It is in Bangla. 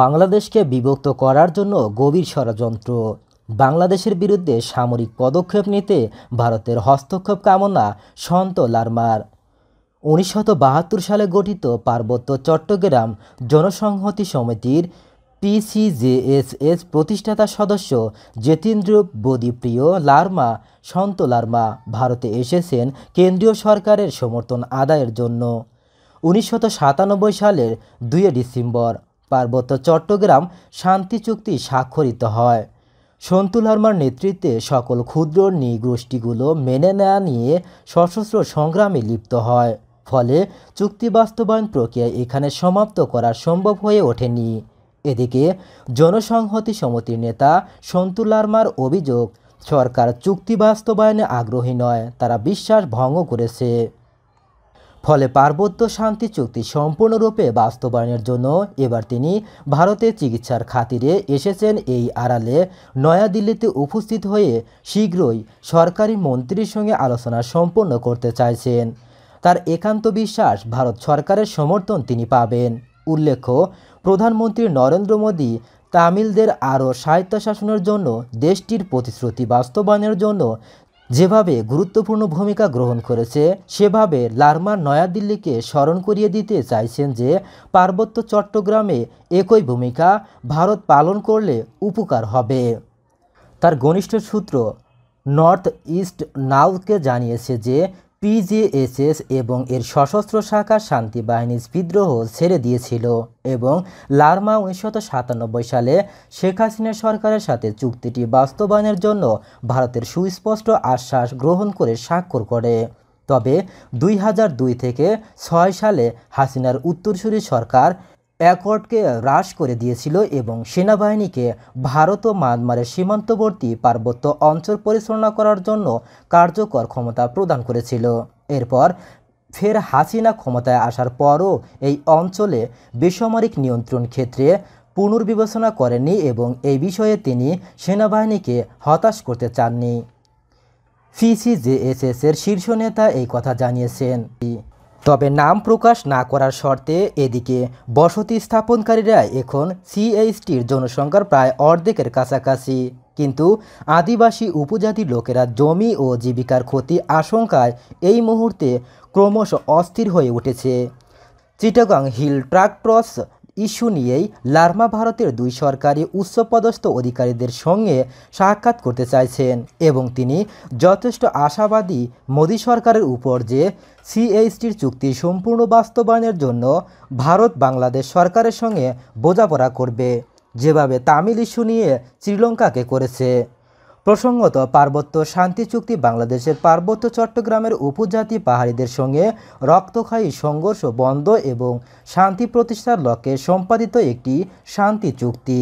বাংলাদেশকে বিভক্ত করার জন্য গভীর ষড়যন্ত্র বাংলাদেশের বিরুদ্ধে সামরিক পদক্ষেপ নিতে ভারতের হস্তক্ষেপ কামনা সন্ত লার্মার উনিশশো সালে গঠিত পার্বত্য চট্টগ্রাম জনসংহতি সমিতির পিসিজেএসএস প্রতিষ্ঠাতা সদস্য জেতেন্দ্র বদিপ্রিয় লার্মা সন্ত লার্মা ভারতে এসেছেন কেন্দ্রীয় সরকারের সমর্থন আদায়ের জন্য উনিশশো সালের দুই ডিসেম্বর পার্বত্য চট্টগ্রাম শান্তি চুক্তি স্বাক্ষরিত হয় সন্তু লার্মার নেতৃত্বে সকল ক্ষুদ্র নৃগোষ্ঠীগুলো মেনে নেওয়া নিয়ে সশস্ত্র সংগ্রামে লিপ্ত হয় ফলে চুক্তি বাস্তবায়ন প্রক্রিয়া এখানে সমাপ্ত করা সম্ভব হয়ে ওঠেনি এদিকে জনসংহতি সমিতির নেতা সন্তু লার্মার অভিযোগ সরকার চুক্তি বাস্তবায়নে আগ্রহী নয় তারা বিশ্বাস ভঙ্গ করেছে ফলে পার্বত্য শান্তি চুক্তি সম্পূর্ণরূপে বাস্তবায়নের জন্য এবার তিনি ভারতে চিকিৎসার খাতিরে এসেছেন এই আড়ালে নয়াদিল্লিতে উপস্থিত হয়ে শীঘ্রই সরকারি মন্ত্রীর সঙ্গে আলোচনা সম্পন্ন করতে চাইছেন তার একান্ত বিশ্বাস ভারত সরকারের সমর্থন তিনি পাবেন উল্লেখ্য প্রধানমন্ত্রী নরেন্দ্র মোদী তামিলদের আরও স্বায়ত্তশাসনের জন্য দেশটির প্রতিশ্রুতি বাস্তবায়নের জন্য যেভাবে গুরুত্বপূর্ণ ভূমিকা গ্রহণ করেছে সেভাবে লারমা নয়াদিল্লিকে স্মরণ করিয়ে দিতে চাইছেন যে পার্বত্য চট্টগ্রামে একই ভূমিকা ভারত পালন করলে উপকার হবে তার ঘনিষ্ঠ সূত্র নর্থ ইস্ট নাউকে জানিয়েছে যে পিজেএসএস এবং এর সশস্ত্র শাখা শান্তি বাহিনীর বিদ্রোহ ছেড়ে দিয়েছিল এবং লার্মা উনিশশো সালে শেখ হাসিনা সরকারের সাথে চুক্তিটি বাস্তবায়নের জন্য ভারতের সুস্পষ্ট আশ্বাস গ্রহণ করে স্বাক্ষর করে তবে দুই থেকে ছয় সালে হাসিনার উত্তরসূরি সরকার অ্যাকর্ডকে হ্রাস করে দিয়েছিল এবং সেনাবাহিনীকে ভারত ও মায়ানমারের সীমান্তবর্তী পার্বত্য অঞ্চল পরিচালনা করার জন্য কার্যকর ক্ষমতা প্রদান করেছিল এরপর ফের হাসিনা ক্ষমতায় আসার পরও এই অঞ্চলে বেসামরিক নিয়ন্ত্রণ ক্ষেত্রে পুনর্বিবেচনা করেননি এবং এই বিষয়ে তিনি সেনাবাহিনীকে হতাশ করতে চাননি ফিসিজেএসএস এর শীর্ষ নেতা এই কথা জানিয়েছেন তবে নাম প্রকাশ না করার শর্তে এদিকে বসতি স্থাপনকারীরা এখন সিএইচটির জনসংখ্যার প্রায় অর্ধেকের কাছাকাছি কিন্তু আদিবাসী উপজাতি লোকেরা জমি ও জীবিকার ক্ষতি আশঙ্কায় এই মুহূর্তে ক্রমশ অস্থির হয়ে উঠেছে চিটাগাং হিল ট্রাক্ট্রস ইস্যু নিয়েই লার্মা ভারতের দুই সরকারি উচ্চপদস্থ অধিকারীদের সঙ্গে সাক্ষাৎ করতে চাইছেন এবং তিনি যথেষ্ট আশাবাদী মোদী সরকারের উপর যে সিএইচটির চুক্তি সম্পূর্ণ বাস্তবায়নের জন্য ভারত বাংলাদেশ সরকারের সঙ্গে বোঝাপড়া করবে যেভাবে তামিল ইস্যু নিয়ে শ্রীলঙ্কাকে করেছে প্রসঙ্গত পার্বত্য শান্তি চুক্তি বাংলাদেশের পার্বত্য চট্টগ্রামের উপজাতি পাহাড়িদের সঙ্গে রক্তক্ষয়ী সংঘর্ষ বন্ধ এবং শান্তি প্রতিষ্ঠার লক্ষ্যে সম্পাদিত একটি শান্তি চুক্তি